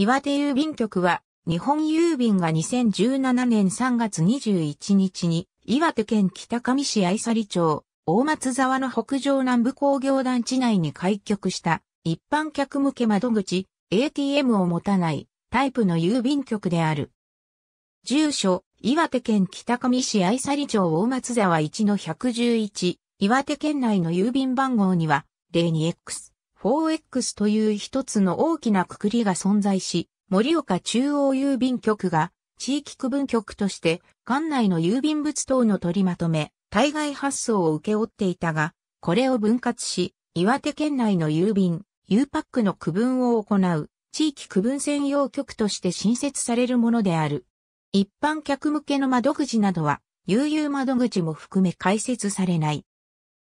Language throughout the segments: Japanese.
岩手郵便局は、日本郵便が2017年3月21日に、岩手県北上市愛里町、大松沢の北上南部工業団地内に開局した、一般客向け窓口、ATM を持たないタイプの郵便局である。住所、岩手県北上市愛里町大松沢1の111、岩手県内の郵便番号には、02X。4X という一つの大きなくくりが存在し、森岡中央郵便局が地域区分局として管内の郵便物等の取りまとめ、対外発送を受け負っていたが、これを分割し、岩手県内の郵便、U パックの区分を行う地域区分専用局として新設されるものである。一般客向けの窓口などは、悠々窓口も含め開設されない。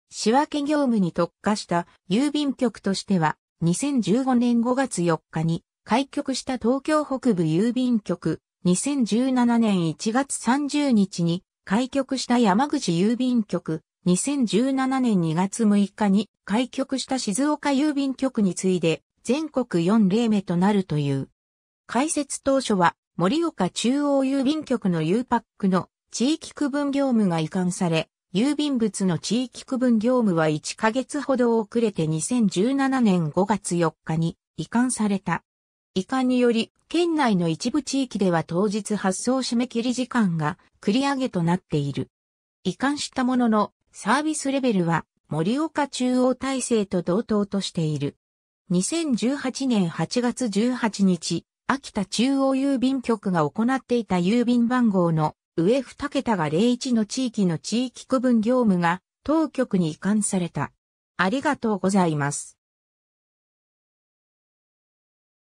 仕分け業務に特化した郵便局としては、2015年5月4日に開局した東京北部郵便局、2017年1月30日に開局した山口郵便局、2017年2月6日に開局した静岡郵便局に次いで全国4例目となるという。開設当初は森岡中央郵便局の U パックの地域区分業務が移管され、郵便物の地域区分業務は1ヶ月ほど遅れて2017年5月4日に移管された。移管により、県内の一部地域では当日発送締め切り時間が繰り上げとなっている。移管したものの、サービスレベルは森岡中央体制と同等としている。2018年8月18日、秋田中央郵便局が行っていた郵便番号の上2桁が01の地域の地域区分業務が当局に移管された。ありがとうございます。